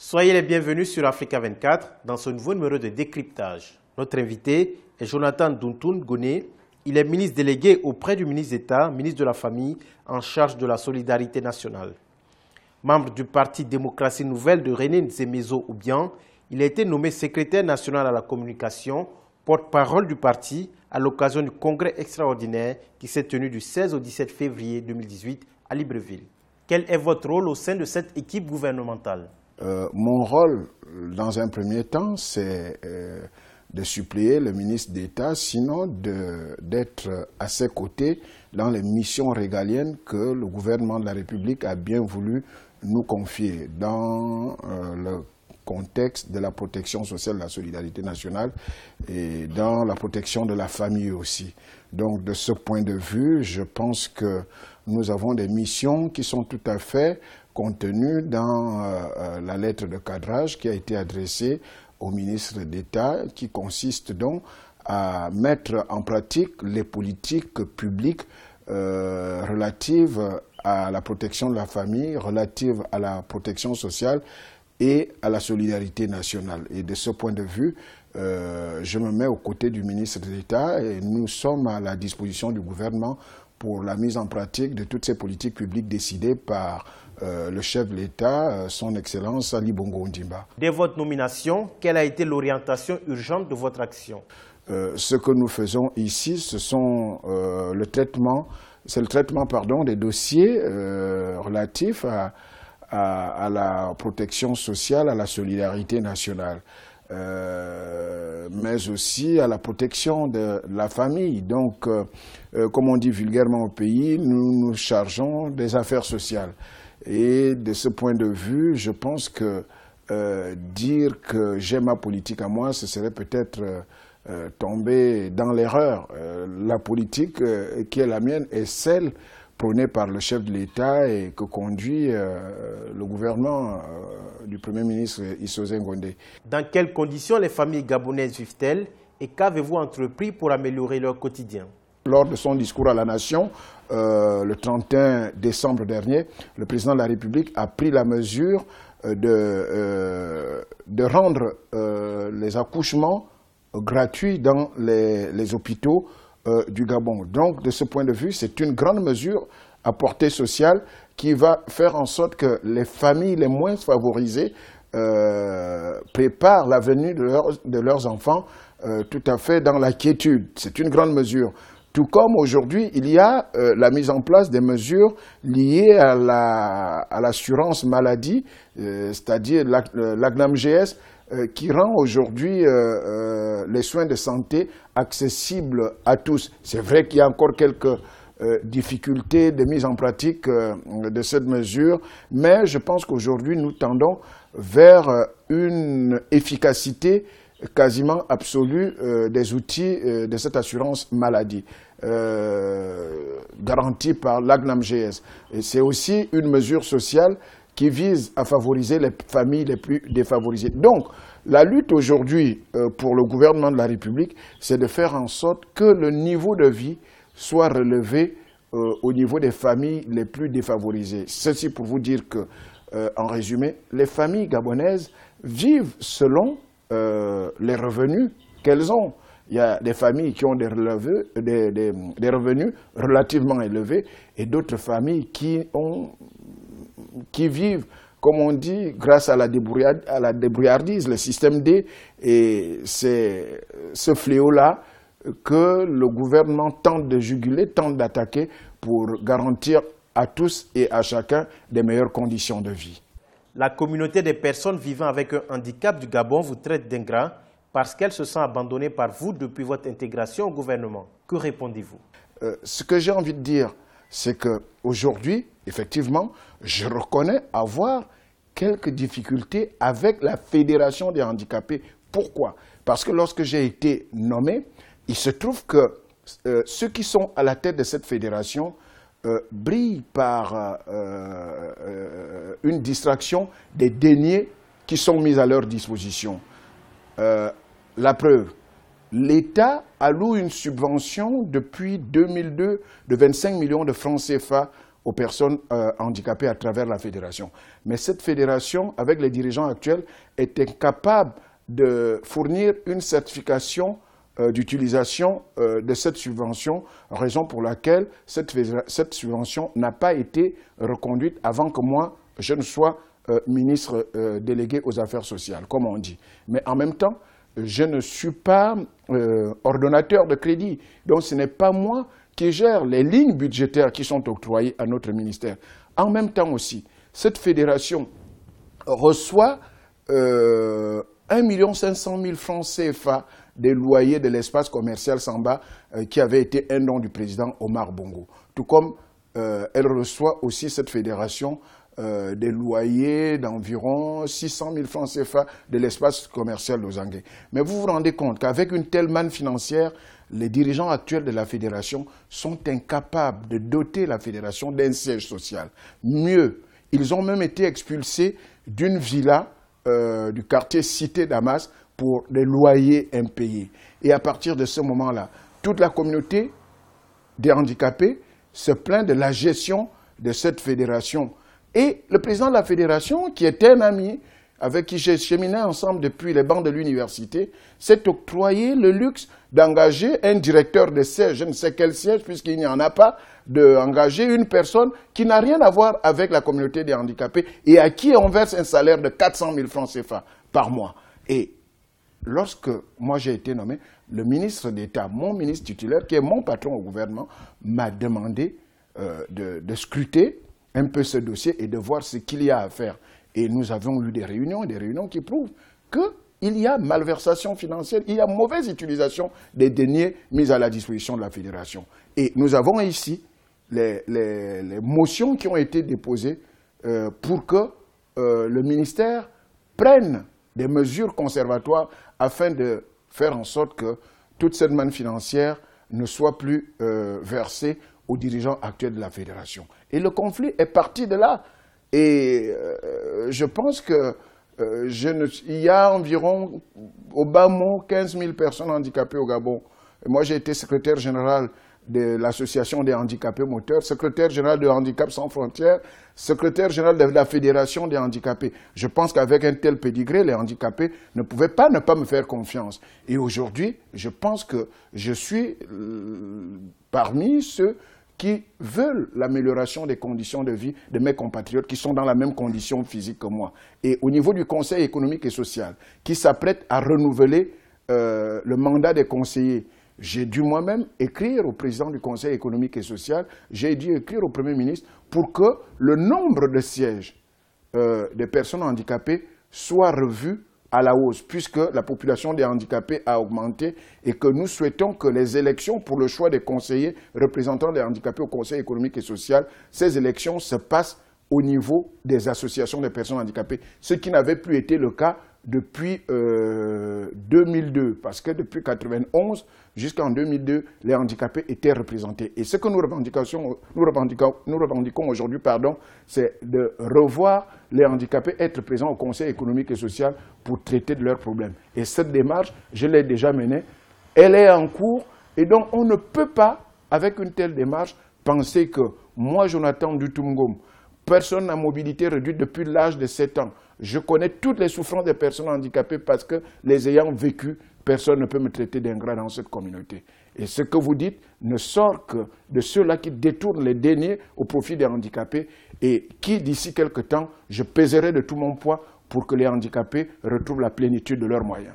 Soyez les bienvenus sur Africa 24 dans ce nouveau numéro de décryptage. Notre invité est Jonathan Duntoun Goné. Il est ministre délégué auprès du ministre d'État, ministre de la Famille, en charge de la solidarité nationale. Membre du parti Démocratie Nouvelle de René Nzemezo Oubian, il a été nommé secrétaire national à la communication, porte-parole du parti à l'occasion du congrès extraordinaire qui s'est tenu du 16 au 17 février 2018 à Libreville. Quel est votre rôle au sein de cette équipe gouvernementale euh, mon rôle, dans un premier temps, c'est euh, de supplier le ministre d'État, sinon d'être à ses côtés dans les missions régaliennes que le gouvernement de la République a bien voulu nous confier dans euh, le contexte de la protection sociale, de la solidarité nationale et dans la protection de la famille aussi. Donc de ce point de vue, je pense que nous avons des missions qui sont tout à fait contenu dans euh, euh, la lettre de cadrage qui a été adressée au ministre d'État, qui consiste donc à mettre en pratique les politiques publiques euh, relatives à la protection de la famille, relatives à la protection sociale et à la solidarité nationale. Et de ce point de vue, je me mets aux côtés du ministre d'État et nous sommes à la disposition du gouvernement pour la mise en pratique de toutes ces politiques publiques décidées par euh, le chef de l'État, euh, son Excellence Ali Bongo Ndimba. Dès votre nomination, quelle a été l'orientation urgente de votre action euh, Ce que nous faisons ici, ce sont le traitement, c'est le traitement pardon, des dossiers relatifs à la protection sociale, à la solidarité nationale. Euh, mais aussi à la protection de la famille. Donc, euh, euh, comme on dit vulgairement au pays, nous nous chargeons des affaires sociales. Et de ce point de vue, je pense que euh, dire que j'ai ma politique à moi, ce serait peut-être euh, tomber dans l'erreur. la politique qui est la mienne est celle prôné par le chef de l'État et que conduit euh, le gouvernement euh, du Premier ministre Issozé Ngondé. Dans quelles conditions les familles gabonaises vivent-elles et qu'avez-vous entrepris pour améliorer leur quotidien lors de son discours à la nation, euh, le 31 décembre dernier, le président de la République a pris la mesure de, rendre les accouchements gratuits dans les hôpitaux euh, du Gabon. Donc, de ce point de vue, c'est une grande mesure à portée sociale qui va faire en sorte que les familles les moins favorisées euh, préparent la venue de, leurs enfants euh, tout à fait dans la quiétude. C'est une grande mesure. Tout comme aujourd'hui, il y a la mise en place des mesures liées à l'assurance la, maladie, c'est-à-dire l'AGNAM-GS, euh, qui rend aujourd'hui euh, euh, les soins de santé accessibles à tous. C'est vrai qu'il y a encore quelques difficultés de mise en pratique de cette mesure, mais je pense qu'aujourd'hui nous tendons vers une efficacité quasiment absolue des outils de cette assurance maladie garantie par l'Agnam GS. c'est aussi une mesure sociale qui vise à favoriser les familles les plus défavorisées. Donc, la lutte aujourd'hui euh, pour le gouvernement de la République, c'est de faire en sorte que le niveau de vie soit relevé euh, au niveau des familles les plus défavorisées. Ceci pour vous dire que, euh, en résumé, les familles gabonaises vivent selon les revenus qu'elles ont. Il y a des familles qui ont des, des revenus relativement élevés et d'autres familles qui ont qui vivent, comme on dit, grâce à la, à la débrouillardise, le système D, et c'est ce fléau-là que le gouvernement tente de juguler, tente d'attaquer pour garantir à tous et à chacun des meilleures conditions de vie. La communauté des personnes vivant avec un handicap du Gabon vous traite d'ingrat parce qu'elle se sent abandonnée par vous depuis votre intégration au gouvernement. Que répondez-vous euh, Ce que j'ai envie de dire, c'est qu'aujourd'hui, effectivement, je reconnais avoir quelques difficultés avec la Fédération des handicapés. Pourquoi Parce que lorsque j'ai été nommé, il se trouve que euh, ceux qui sont à la tête de cette fédération euh, brillent par euh, une distraction des deniers qui sont mis à leur disposition. la preuve, l'État alloue une subvention depuis 2002 de 25 millions de francs CFA aux personnes euh, handicapées à travers la fédération. Mais cette fédération, avec les dirigeants actuels, est incapable de fournir une certification euh, d'utilisation euh, de cette subvention, raison pour laquelle cette, cette subvention n'a pas été reconduite avant que moi, je ne sois ministre délégué aux affaires sociales, comme on dit. Mais en même temps, je ne suis pas euh, ordonnateur de crédit, donc ce n'est pas moi qui gère les lignes budgétaires qui sont octroyées à notre ministère. En même temps aussi, cette fédération reçoit 1,5 euh, million 500 francs CFA des loyers de l'espace commercial Samba euh, qui avait été un don du président Omar Bongo. Tout comme elle reçoit aussi cette fédération euh, des loyers d'environ 600 000 francs CFA de l'espace commercial losanguais. Mais vous vous rendez compte qu'avec une telle manne financière, les dirigeants actuels de la fédération sont incapables de doter la fédération d'un siège social. Mieux, ils ont même été expulsés d'une villa euh, du quartier Cité Damas pour des loyers impayés. Et à partir de ce moment-là, toute la communauté des handicapés se plaint de la gestion de cette fédération et le président de la fédération, qui était un ami, avec qui j'ai cheminé ensemble depuis les bancs de l'université, s'est octroyé le luxe d'engager un directeur de siège, je ne sais quel siège, puisqu'il n'y en a pas, d'engager une personne qui n'a rien à voir avec la communauté des handicapés et à qui on verse un salaire de 400 000 francs CFA par mois. Et lorsque moi j'ai été nommé, le ministre d'État, mon ministre titulaire, qui est mon patron au gouvernement, m'a demandé euh, de scruter un peu ce dossier et de voir ce qu'il y a à faire. Et nous avons eu des réunions, des réunions qui prouvent qu'il y a malversation financière, il y a mauvaise utilisation des deniers mis à la disposition de la fédération. Et nous avons ici les, motions qui ont été déposées euh, pour que euh, le ministère prenne des mesures conservatoires afin de faire en sorte que toute cette manne financière ne soit plus euh, versée aux dirigeants actuels de la fédération. Et le conflit est parti de là. Et euh, je pense que euh, y a environ, au bas mot, 15 000 personnes handicapées au Gabon. moi, j'ai été secrétaire général de l'Association des handicapés moteurs, secrétaire général de Handicap sans frontières, secrétaire général de la Fédération des handicapés. Je pense qu'avec un tel pedigree les handicapés ne pouvaient pas ne pas me faire confiance. Et aujourd'hui, je pense que je suis parmi ceux qui veulent l'amélioration des conditions de vie de mes compatriotes qui sont dans la même condition physique que moi. Et au niveau du Conseil économique et social, qui s'apprête à renouveler euh, le mandat des conseillers, j'ai dû moi-même écrire au président du Conseil économique et social, j'ai dû écrire au Premier ministre pour que le nombre de sièges euh, des personnes handicapées soit revu à la hausse, puisque la population des handicapés a augmenté et que nous souhaitons que les élections pour le choix des conseillers représentant les handicapés au Conseil économique et social, ces élections se passent au niveau des associations des personnes handicapées, ce qui n'avait plus été le cas depuis 2002, euh, parce que depuis 1991 jusqu'en 2002, les handicapés étaient représentés. Et ce que nous revendiquons, aujourd'hui, c'est de revoir les handicapés être présents au Conseil économique et social pour traiter de leurs problèmes. Et cette démarche, je l'ai déjà menée, elle est en cours, et donc on ne peut pas, avec une telle démarche, penser que moi, Jonathan Dutungum. Personne à mobilité réduite depuis l'âge de 7 ans. Je connais toutes les souffrances des personnes handicapées parce que les ayant vécues, personne ne peut me traiter d'ingrat dans cette communauté. Et ce que vous dites ne sort que de ceux-là qui détournent les deniers au profit des handicapés et qui, d'ici quelques temps, je pèserai de tout mon poids pour que les handicapés retrouvent la plénitude de leurs moyens.